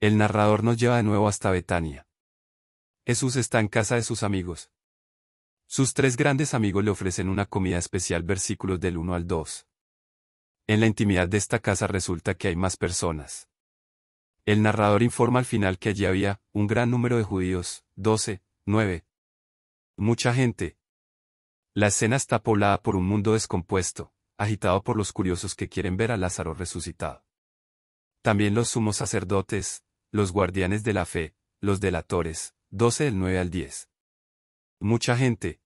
El narrador nos lleva de nuevo hasta Betania. Jesús está en casa de sus amigos. Sus tres grandes amigos le ofrecen una comida especial versículos del 1 al 2. En la intimidad de esta casa resulta que hay más personas. El narrador informa al final que allí había un gran número de judíos, 12, 9. Mucha gente. La escena está poblada por un mundo descompuesto, agitado por los curiosos que quieren ver a Lázaro resucitado. También los sumos sacerdotes, los guardianes de la fe, los delatores, 12 del 9 al 10. Mucha gente.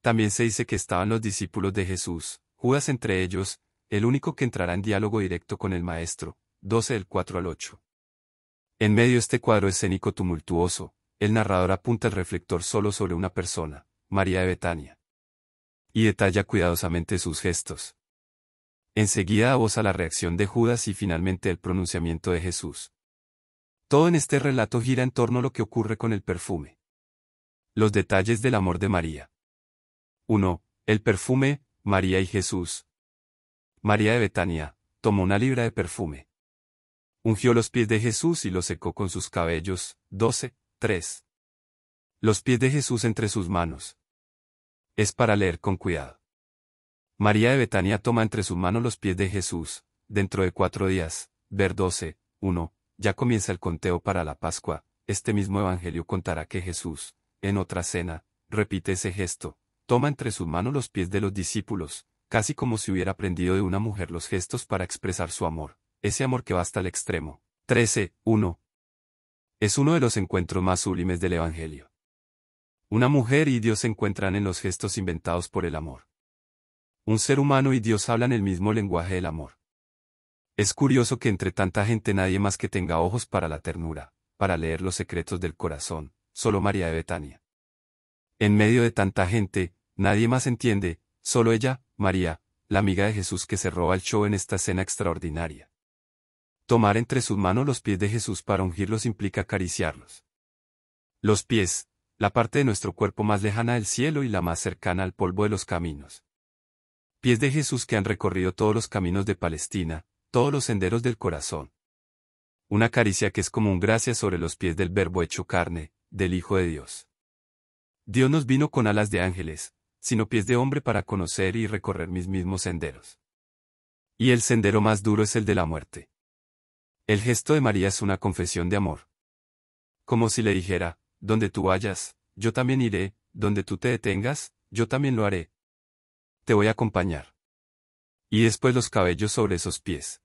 También se dice que estaban los discípulos de Jesús, Judas entre ellos, el único que entrará en diálogo directo con el Maestro, 12 del 4 al 8. En medio de este cuadro escénico tumultuoso, el narrador apunta el reflector solo sobre una persona, María de Betania. Y detalla cuidadosamente sus gestos. Enseguida abosa la reacción de Judas y finalmente el pronunciamiento de Jesús. Todo en este relato gira en torno a lo que ocurre con el perfume. Los detalles del amor de María. 1. El perfume, María y Jesús. María de Betania, tomó una libra de perfume. Ungió los pies de Jesús y los secó con sus cabellos. 12. 3. Los pies de Jesús entre sus manos. Es para leer con cuidado. María de Betania toma entre sus manos los pies de Jesús, dentro de cuatro días, ver 12, 1, ya comienza el conteo para la Pascua, este mismo Evangelio contará que Jesús, en otra cena, repite ese gesto, toma entre sus manos los pies de los discípulos, casi como si hubiera aprendido de una mujer los gestos para expresar su amor, ese amor que va hasta el extremo. 13. 1. Es uno de los encuentros más sublimes del Evangelio. Una mujer y Dios se encuentran en los gestos inventados por el amor. Un ser humano y Dios hablan el mismo lenguaje del amor. Es curioso que entre tanta gente nadie más que tenga ojos para la ternura, para leer los secretos del corazón, solo María de Betania. En medio de tanta gente, nadie más entiende, solo ella, María, la amiga de Jesús que se roba el show en esta escena extraordinaria. Tomar entre sus manos los pies de Jesús para ungirlos implica acariciarlos. Los pies, la parte de nuestro cuerpo más lejana del cielo y la más cercana al polvo de los caminos. Pies de Jesús que han recorrido todos los caminos de Palestina, todos los senderos del corazón. Una caricia que es como un gracia sobre los pies del Verbo hecho carne, del Hijo de Dios. Dios nos vino con alas de ángeles, sino pies de hombre para conocer y recorrer mis mismos senderos. Y el sendero más duro es el de la muerte. El gesto de María es una confesión de amor. Como si le dijera, donde tú vayas, yo también iré, donde tú te detengas, yo también lo haré. Te voy a acompañar. Y después los cabellos sobre esos pies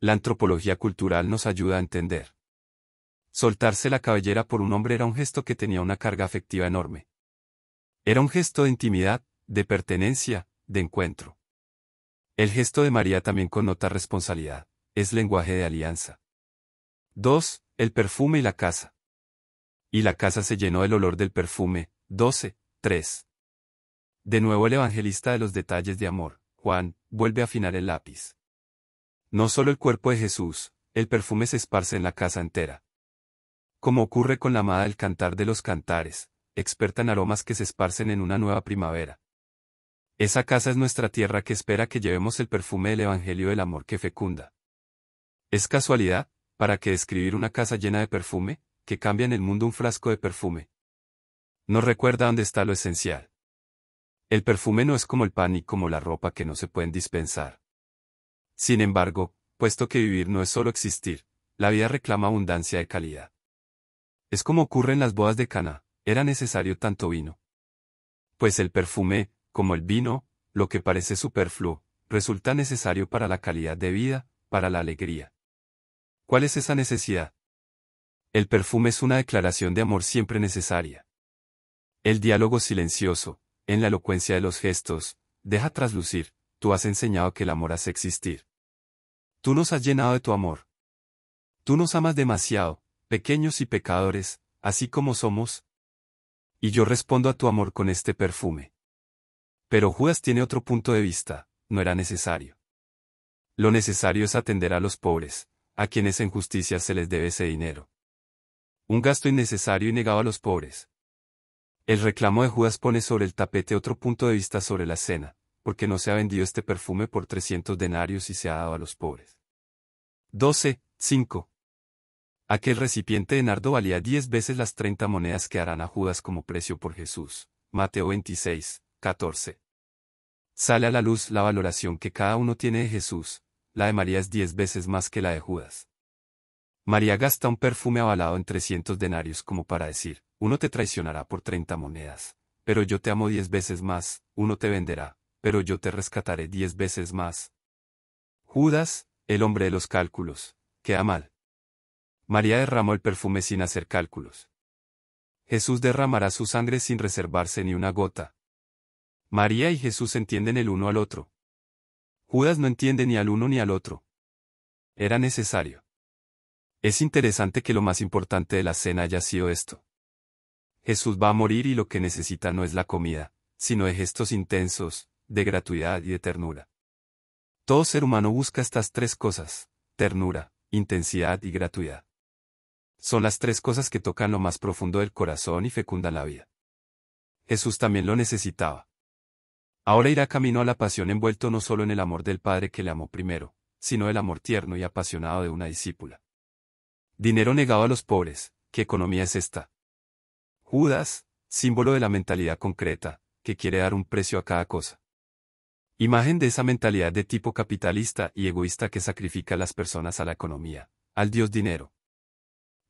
la antropología cultural nos ayuda a entender. Soltarse la cabellera por un hombre era un gesto que tenía una carga afectiva enorme. Era un gesto de intimidad, de pertenencia, de encuentro. El gesto de María también connota responsabilidad, es lenguaje de alianza. 2. El perfume y la casa. Y la casa se llenó del olor del perfume. 12. 3. De nuevo el evangelista de los detalles de amor, Juan, vuelve a afinar el lápiz. No solo el cuerpo de Jesús, el perfume se esparce en la casa entera. Como ocurre con la amada del cantar de los cantares, experta en aromas que se esparcen en una nueva primavera. Esa casa es nuestra tierra que espera que llevemos el perfume del Evangelio del Amor que fecunda. ¿Es casualidad, para que describir una casa llena de perfume, que cambia en el mundo un frasco de perfume? No recuerda dónde está lo esencial. El perfume no es como el pan y como la ropa que no se pueden dispensar. Sin embargo, puesto que vivir no es solo existir, la vida reclama abundancia de calidad. Es como ocurre en las bodas de Cana, era necesario tanto vino. Pues el perfume, como el vino, lo que parece superfluo, resulta necesario para la calidad de vida, para la alegría. ¿Cuál es esa necesidad? El perfume es una declaración de amor siempre necesaria. El diálogo silencioso, en la elocuencia de los gestos, deja traslucir, has enseñado que el amor hace existir. Tú nos has llenado de tu amor. Tú nos amas demasiado, pequeños y pecadores, así como somos. Y yo respondo a tu amor con este perfume. Pero Judas tiene otro punto de vista, no era necesario. Lo necesario es atender a los pobres, a quienes en justicia se les debe ese dinero. Un gasto innecesario y negado a los pobres. El reclamo de Judas pone sobre el tapete otro punto de vista sobre la cena porque no se ha vendido este perfume por 300 denarios y se ha dado a los pobres. 12. 5. Aquel recipiente de nardo valía 10 veces las 30 monedas que harán a Judas como precio por Jesús. Mateo 26, 14. Sale a la luz la valoración que cada uno tiene de Jesús, la de María es diez veces más que la de Judas. María gasta un perfume avalado en 300 denarios como para decir, uno te traicionará por 30 monedas, pero yo te amo diez veces más, uno te venderá, pero yo te rescataré diez veces más. Judas, el hombre de los cálculos, queda mal. María derramó el perfume sin hacer cálculos. Jesús derramará su sangre sin reservarse ni una gota. María y Jesús entienden el uno al otro. Judas no entiende ni al uno ni al otro. Era necesario. Es interesante que lo más importante de la cena haya sido esto. Jesús va a morir y lo que necesita no es la comida, sino gestos intensos, de gratuidad y de ternura. Todo ser humano busca estas tres cosas, ternura, intensidad y gratuidad. Son las tres cosas que tocan lo más profundo del corazón y fecundan la vida. Jesús también lo necesitaba. Ahora irá camino a la pasión envuelto no solo en el amor del Padre que le amó primero, sino el amor tierno y apasionado de una discípula. Dinero negado a los pobres, ¿qué economía es esta? Judas, símbolo de la mentalidad concreta, que quiere dar un precio a cada cosa. Imagen de esa mentalidad de tipo capitalista y egoísta que sacrifica a las personas a la economía, al dios dinero.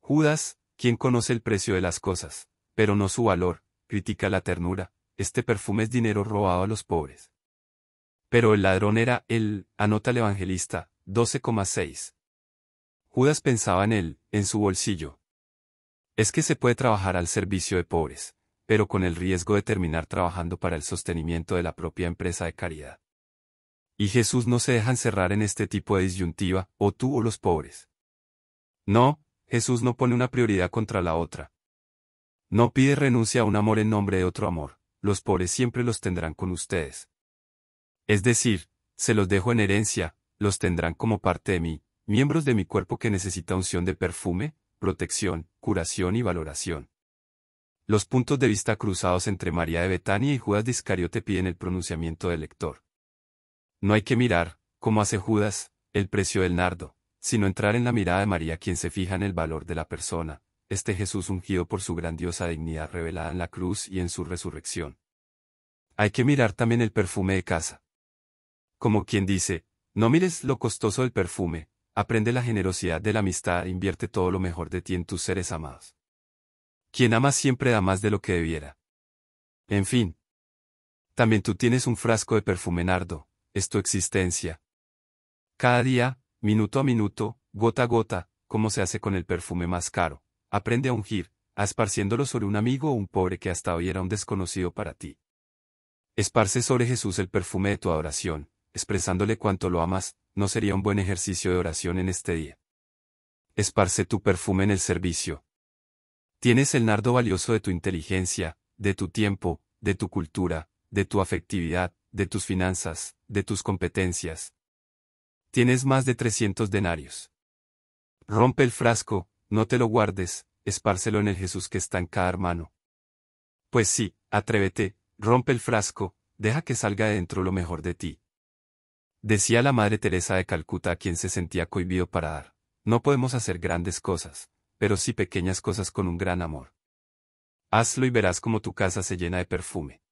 Judas, quien conoce el precio de las cosas, pero no su valor, critica la ternura, este perfume es dinero robado a los pobres. Pero el ladrón era él, anota el evangelista, 12,6. Judas pensaba en él, en su bolsillo. Es que se puede trabajar al servicio de pobres pero con el riesgo de terminar trabajando para el sostenimiento de la propia empresa de caridad. Y Jesús no se deja encerrar en este tipo de disyuntiva, o tú o los pobres. No, Jesús no pone una prioridad contra la otra. No pide renuncia a un amor en nombre de otro amor, los pobres siempre los tendrán con ustedes. Es decir, se los dejo en herencia, los tendrán como parte de mí, miembros de mi cuerpo que necesita unción de perfume, protección, curación y valoración. Los puntos de vista cruzados entre María de Betania y Judas de te piden el pronunciamiento del lector. No hay que mirar, como hace Judas, el precio del nardo, sino entrar en la mirada de María quien se fija en el valor de la persona, este Jesús ungido por su grandiosa dignidad revelada en la cruz y en su resurrección. Hay que mirar también el perfume de casa. Como quien dice, no mires lo costoso del perfume, aprende la generosidad de la amistad e invierte todo lo mejor de ti en tus seres amados. Quien ama siempre da más de lo que debiera. En fin. También tú tienes un frasco de perfume nardo, es tu existencia. Cada día, minuto a minuto, gota a gota, como se hace con el perfume más caro, aprende a ungir, esparciéndolo sobre un amigo o un pobre que hasta hoy era un desconocido para ti. Esparce sobre Jesús el perfume de tu adoración, expresándole cuánto lo amas, no sería un buen ejercicio de oración en este día. Esparce tu perfume en el servicio, Tienes el nardo valioso de tu inteligencia, de tu tiempo, de tu cultura, de tu afectividad, de tus finanzas, de tus competencias. Tienes más de 300 denarios. Rompe el frasco, no te lo guardes, espárcelo en el Jesús que está en cada hermano. Pues sí, atrévete, rompe el frasco, deja que salga dentro lo mejor de ti. Decía la Madre Teresa de Calcuta a quien se sentía cohibido para dar, no podemos hacer grandes cosas, pero sí pequeñas cosas con un gran amor. Hazlo y verás cómo tu casa se llena de perfume.